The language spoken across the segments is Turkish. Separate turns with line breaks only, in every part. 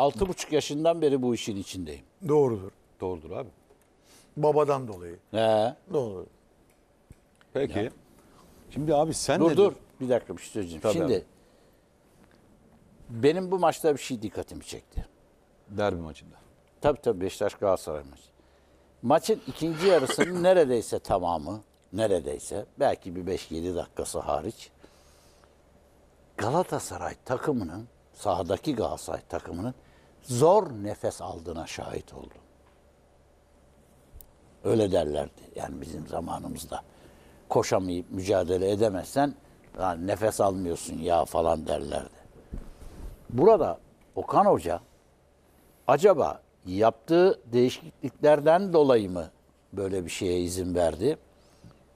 Altı buçuk yaşından beri bu işin içindeyim. Doğrudur. Doğrudur abi.
Babadan dolayı.
He. Doğru. Peki. Ya. Şimdi abi sen Dur dedin. dur. Bir dakika bir şey söyleyeceğim. Tabii Şimdi abi. benim bu maçta bir şey dikkatimi çekti. Derbi maçında. Tabii tabii Beşiktaş Galatasaray maçı. Maçın ikinci yarısının neredeyse tamamı, neredeyse belki bir 5-7 dakikası hariç Galatasaray takımının, sahadaki Galatasaray takımının zor nefes aldığına şahit oldum. Öyle derlerdi yani bizim zamanımızda. Koşamayıp mücadele edemezsen yani nefes almıyorsun ya falan derlerdi. Burada Okan Hoca acaba yaptığı değişikliklerden dolayı mı böyle bir şeye izin verdi?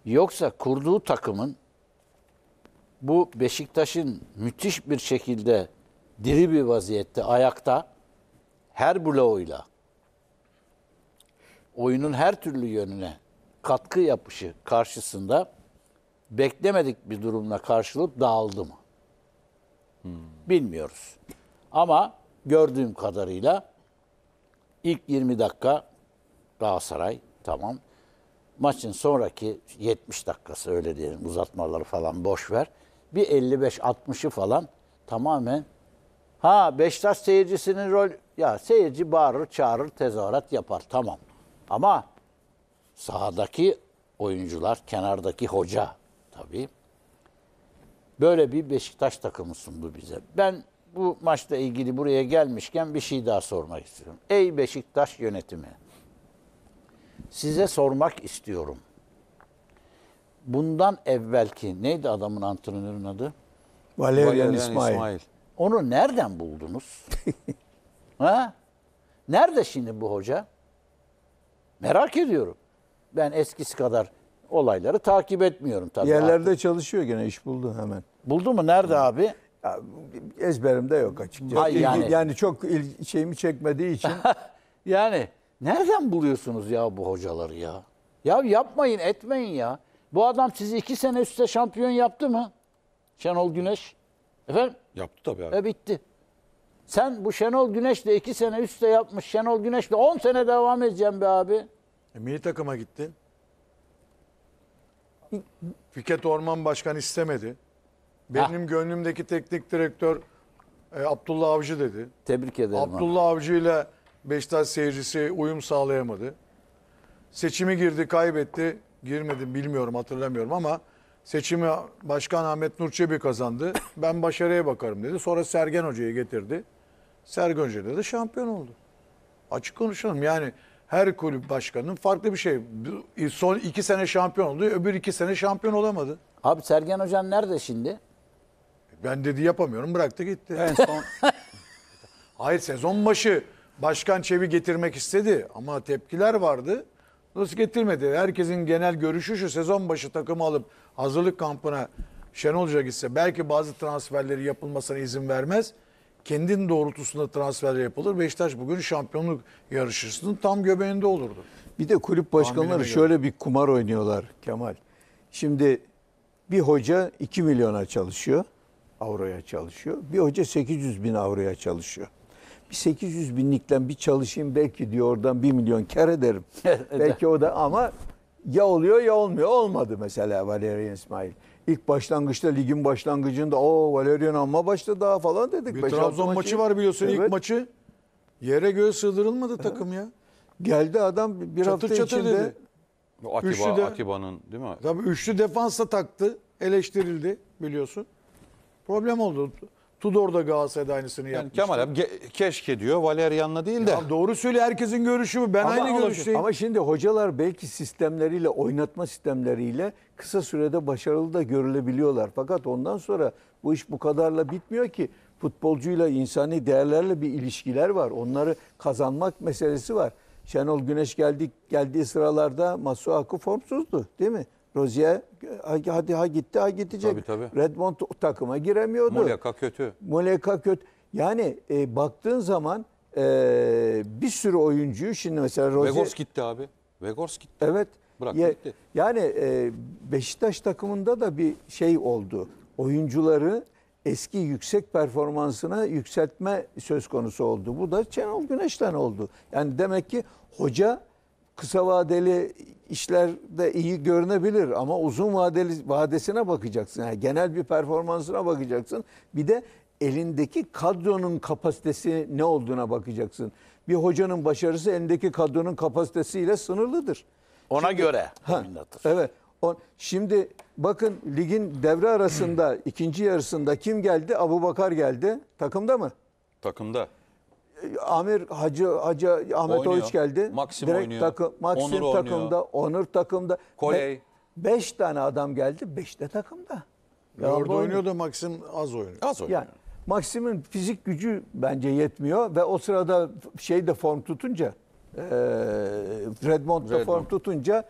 Yoksa kurduğu takımın bu Beşiktaş'ın müthiş bir şekilde diri bir vaziyette ayakta her bloğuyla oyunun her türlü yönüne katkı yapışı karşısında beklemedik bir durumla karşılıp dağıldı mı? Hmm. Bilmiyoruz. Ama gördüğüm kadarıyla ilk 20 dakika Galatasaray tamam. Maçın sonraki 70 dakikası öyle diyelim uzatmaları falan boş ver. Bir 55-60'ı falan tamamen ha Beşiktaş seyircisinin rol ya seyirci bağırır, çağırır, tezahürat yapar. Tamam. Ama sahadaki oyuncular, kenardaki hoca tabii. Böyle bir Beşiktaş takımı sundu bize. Ben bu maçla ilgili buraya gelmişken bir şey daha sormak istiyorum. Ey Beşiktaş yönetimi. Size sormak istiyorum. Bundan evvelki neydi adamın antrenörün adı?
Valerian, Valerian İsmail. İsmail.
Onu nereden buldunuz? Ha? Nerede şimdi bu hoca? Merak ediyorum. Ben eskisi kadar olayları takip etmiyorum tabii. Yerlerde artık.
çalışıyor gene iş buldu hemen. Buldu mu? Nerede Hı. abi? Ya, ezberimde yok açıkçası. Hayır, yani. yani çok il, şeyimi çekmediği için. yani nereden buluyorsunuz ya bu hocaları
ya? Ya yapmayın etmeyin ya. Bu adam sizi iki sene üstte şampiyon yaptı mı? Şenol Güneş. Efendim? Yaptı tabii abi. E bitti. Sen bu Şenol Güneş'le iki sene üstte yapmış Şenol Güneş'le 10 sene devam edeceğim be abi.
E, milli takıma gittin. Fikret Orman Başkan istemedi. Benim ha. gönlümdeki teknik direktör e, Abdullah Avcı dedi. Tebrik ederim. Abdullah Avcı ile Beşiktaş seyircisi uyum sağlayamadı. Seçimi girdi, kaybetti. Girmedi bilmiyorum, hatırlamıyorum ama seçimi Başkan Ahmet Nur Çebi kazandı. Ben başarıya bakarım dedi. Sonra Sergen Hoca'yı getirdi. Sergen Hoca da, şampiyon oldu. Açık konuşalım yani her kulüp başkanının farklı bir şey. Son iki sene şampiyon oldu, öbür iki sene şampiyon olamadı. Abi Sergen Hocam nerede şimdi? Ben dedi yapamıyorum, bıraktı gitti. En son... Hayır sezon başı başkan Çevi getirmek istedi ama tepkiler vardı. Nasıl getirmedi? Herkesin genel görüşü şu sezon başı takımı alıp hazırlık kampına Şenol Hoca gitse belki bazı transferleri yapılmasına izin vermez kendin doğrultusunda transfer yapılır. Beşiktaş bugün şampiyonluk yarışısının tam göbeğinde olurdu. Bir de kulüp başkanları şöyle
bir kumar oynuyorlar Kemal. Şimdi bir hoca 2 milyona çalışıyor, avroya çalışıyor. Bir hoca 800 bin avroya çalışıyor. Bir 800 binlikten bir çalışayım belki diyor oradan 1 milyon kar ederim. belki o da ama ya oluyor ya olmuyor. Olmadı mesela Valerian İsmail. İlk başlangıçta ligin başlangıcında o Valerian alma başladı daha falan dedik. Bir Trabzon maçı, maçı var biliyorsun evet. ilk maçı. Yere göğe sığdırılmadı takım ya. Geldi adam bir çatır hafta çatır içinde. Dedi.
Atiba, de, Atiba'nın değil mi? Tabii üçlü defansa taktı. Eleştirildi biliyorsun. Problem oldu. Tudor da Galatasaray'da aynısını yani yapmıştı. Kemal abi ge- keşke diyor Valerian'la değil de. Ya doğru söylüyor herkesin görüşü mü? Ben Ama aynı olacak. görüşteyim. Ama
şimdi hocalar belki sistemleriyle, oynatma sistemleriyle kısa sürede başarılı da görülebiliyorlar. Fakat ondan sonra bu iş bu kadarla bitmiyor ki. Futbolcuyla, insani değerlerle bir ilişkiler var. Onları kazanmak meselesi var. Şenol Güneş geldik geldiği sıralarda Masuaku formsuzdu değil mi? Rozier hadi ha gitti ha gidecek. Tabii, tabii. Redmond takıma giremiyordu. Muleka kötü. Muleka kötü. Yani e, baktığın zaman e, bir sürü oyuncuyu şimdi mesela Rozier... Vegors
gitti abi. Vegors gitti.
Evet. Bırak ya, gitti. Yani e, Beşiktaş takımında da bir şey oldu. Oyuncuları eski yüksek performansına yükseltme söz konusu oldu. Bu da Çenol Güneş'ten oldu. Yani demek ki hoca kısa vadeli işlerde iyi görünebilir ama uzun vadeli vadesine bakacaksın. Yani genel bir performansına bakacaksın. Bir de elindeki kadronun kapasitesi ne olduğuna bakacaksın. Bir hocanın başarısı elindeki kadronun kapasitesiyle sınırlıdır. Ona şimdi, göre ha, oynatır. Evet. On, şimdi bakın ligin devre arasında ikinci yarısında kim geldi? Abu Bakar geldi. Takımda mı? Takımda. Amir Hacı Hacı Ahmet Oynuyor. Oğuz geldi. Maxim Direkt oynuyor. Takım, Maxim Onur takımda, oynuyor. Onur takımda. Koley. Be, beş tane adam geldi, beş de takımda.
Ya orada oynuyor. oynuyor
da Maxim az oynuyor. Az oynuyor. Yani, Maxim'in fizik gücü bence yetmiyor ve o sırada şey de form tutunca e, Redmond da form tutunca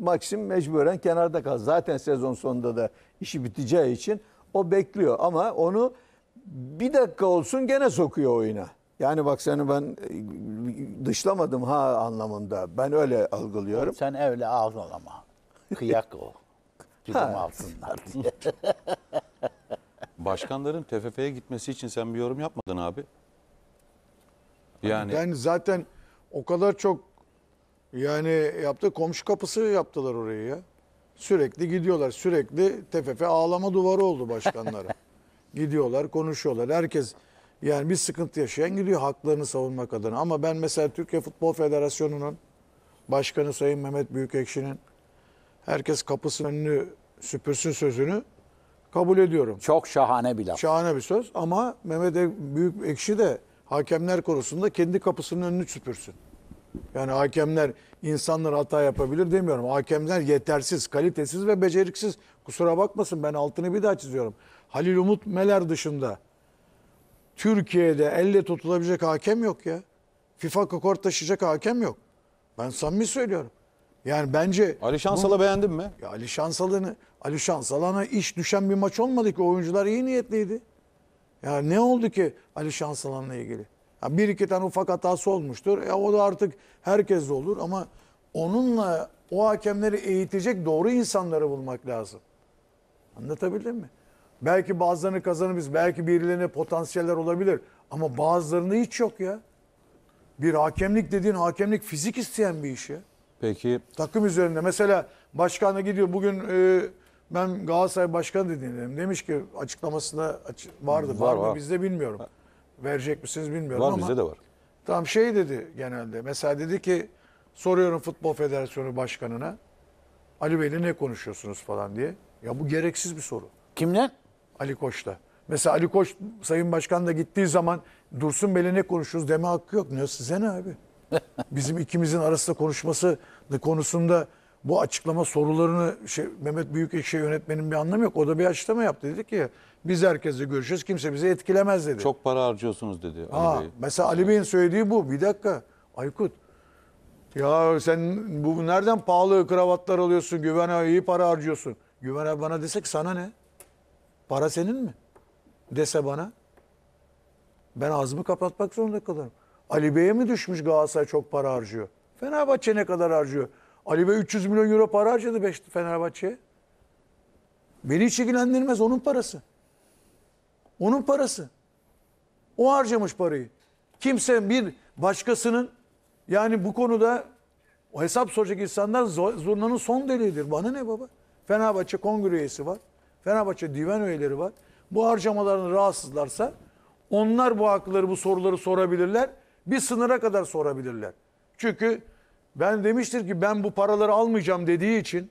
Maxim mecburen kenarda kaldı. Zaten sezon sonunda da işi biteceği için o bekliyor ama onu bir dakika olsun gene sokuyor oyuna. Yani bak seni ben e, dışlamadım ha anlamında. Ben öyle algılıyorum. Sen
öyle aldın ama. Kıyak o. Bizim alsınlar diye. Başkanların TFF'ye gitmesi için sen bir yorum yapmadın abi.
Yani, yani zaten o kadar çok yani yaptı komşu kapısı yaptılar orayı ya. Sürekli gidiyorlar. Sürekli TFF ağlama duvarı oldu başkanlara. gidiyorlar, konuşuyorlar. Herkes yani bir sıkıntı yaşayan gidiyor haklarını savunmak adına. Ama ben mesela Türkiye Futbol Federasyonu'nun başkanı Sayın Mehmet Büyükekşi'nin herkes kapısının önünü süpürsün sözünü kabul ediyorum.
Çok şahane bir laf.
Şahane bir söz ama Mehmet e- Büyükekşi de hakemler konusunda kendi kapısının önünü süpürsün. Yani hakemler insanlar hata yapabilir demiyorum. Hakemler yetersiz, kalitesiz ve beceriksiz. Kusura bakmasın ben altını bir daha çiziyorum. Halil Umut Meler dışında Türkiye'de elle tutulabilecek hakem yok ya. FIFA kokort taşıyacak hakem yok. Ben samimi söylüyorum. Yani bence... Ali Şansal'ı bu, beğendin mi? Ya Ali Şansal'ını... Ali Şansal'a iş düşen bir maç olmadı ki. Oyuncular iyi niyetliydi. Ya ne oldu ki Ali Şansal'la ilgili? Ya bir iki tane ufak hatası olmuştur. Ya o da artık herkes de olur ama onunla o hakemleri eğitecek doğru insanları bulmak lazım. Anlatabildim mi? Belki bazılarını kazanırız. Belki birilerine potansiyeller olabilir. Ama bazılarında hiç yok ya. Bir hakemlik dediğin hakemlik fizik isteyen bir işi. Peki. Takım üzerinde. Mesela başkanı gidiyor. Bugün e, ben Galatasaray Başkanı dediğim demiş ki açıklamasında aç, vardı. Var, var, mı bizde bilmiyorum. Verecek misiniz bilmiyorum var, ama. Var bizde de var. Tam şey dedi genelde. Mesela dedi ki soruyorum Futbol Federasyonu Başkanı'na. Ali Bey'le ne konuşuyorsunuz falan diye. Ya bu gereksiz bir soru. Kimden? Ali Koç'la. Mesela Ali Koç Sayın Başkan da gittiği zaman Dursun Bey'le ne konuşuruz deme hakkı yok. Ne size ne abi? Bizim ikimizin arasında konuşması konusunda bu açıklama sorularını şey, Mehmet Büyükekşi yönetmenin bir anlamı yok. O da bir açıklama yaptı. Dedi ki biz herkesle görüşürüz kimse bizi etkilemez dedi.
Çok para harcıyorsunuz dedi Ali ha, Bey.
Mesela Ali Bey'in söylediği bu. Bir dakika Aykut. Ya sen bu nereden pahalı kravatlar alıyorsun? Güven abi iyi para harcıyorsun. Güven abi bana desek sana ne? para senin mi? Dese bana. Ben ağzımı kapatmak zorunda kalırım. Ali Bey'e mi düşmüş Galatasaray çok para harcıyor? Fenerbahçe ne kadar harcıyor? Ali Bey 300 milyon euro para harcadı Fenerbahçe'ye. Beni hiç ilgilendirmez onun parası. Onun parası. O harcamış parayı. Kimse bir başkasının yani bu konuda o hesap soracak insanlar zurnanın son deliğidir. Bana ne baba? Fenerbahçe kongre üyesi var. Fenerbahçe divan üyeleri var. Bu harcamaların rahatsızlarsa onlar bu hakları, bu soruları sorabilirler. Bir sınıra kadar sorabilirler. Çünkü ben demiştir ki ben bu paraları almayacağım dediği için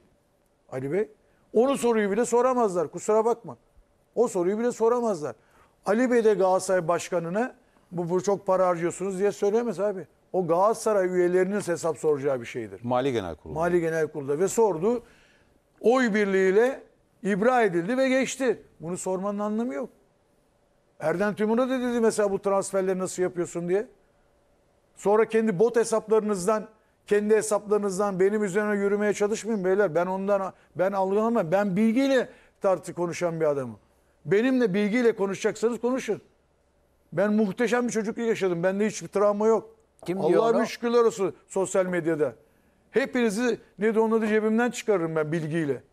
Ali Bey onu soruyu bile soramazlar. Kusura bakma. O soruyu bile soramazlar. Ali Bey de Galatasaray başkanına bu, bu çok para harcıyorsunuz diye söylemez abi. O Galatasaray üyelerinin hesap soracağı bir şeydir.
Mali Genel Kurulu.
Mali Genel Kurulu'da ve sordu. Oy birliğiyle İbra edildi ve geçti. Bunu sormanın anlamı yok. Erden Timur'a da dedi mesela bu transferleri nasıl yapıyorsun diye. Sonra kendi bot hesaplarınızdan, kendi hesaplarınızdan benim üzerine yürümeye çalışmayın beyler. Ben ondan ben algılamam. Ben bilgiyle tartı konuşan bir adamım. Benimle bilgiyle konuşacaksanız konuşun. Ben muhteşem bir çocukluk yaşadım. Bende hiçbir travma yok. Kim Allah'a bir şükürler olsun sosyal medyada. Hepinizi ne de onu da cebimden çıkarırım ben bilgiyle.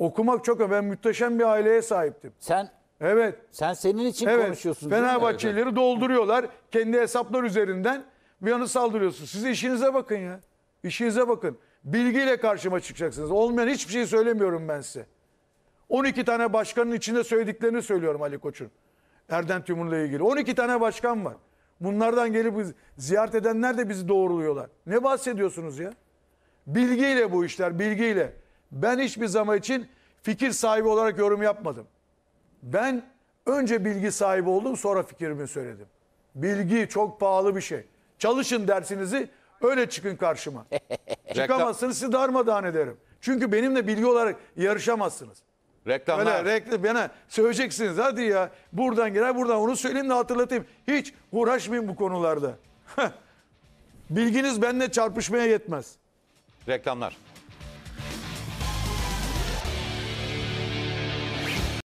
Okumak çok önemli. Ben muhteşem bir aileye sahiptim. Sen Evet. sen senin için konuşuyorsun. değil mi? Fenerbahçelileri dolduruyorlar. Kendi hesaplar üzerinden bir yanı saldırıyorsun. Siz işinize bakın ya. İşinize bakın. Bilgiyle karşıma çıkacaksınız. Olmayan hiçbir şey söylemiyorum ben size. 12 tane başkanın içinde söylediklerini söylüyorum Ali Koç'un. Erdem Timur'la ilgili. 12 tane başkan var. Bunlardan gelip ziyaret edenler de bizi doğruluyorlar. Ne bahsediyorsunuz ya? Bilgiyle bu işler, bilgiyle ben hiçbir zaman için fikir sahibi olarak yorum yapmadım. Ben önce bilgi sahibi oldum sonra fikrimi söyledim. Bilgi çok pahalı bir şey. Çalışın dersinizi öyle çıkın karşıma. Çıkamazsınız sizi darmadağın ederim. Çünkü benimle bilgi olarak yarışamazsınız. Reklamlar. Öyle rekl bana söyleyeceksiniz hadi ya buradan girer buradan onu söyleyeyim de hatırlatayım. Hiç uğraşmayın bu konularda. Bilginiz benimle çarpışmaya yetmez.
Reklamlar.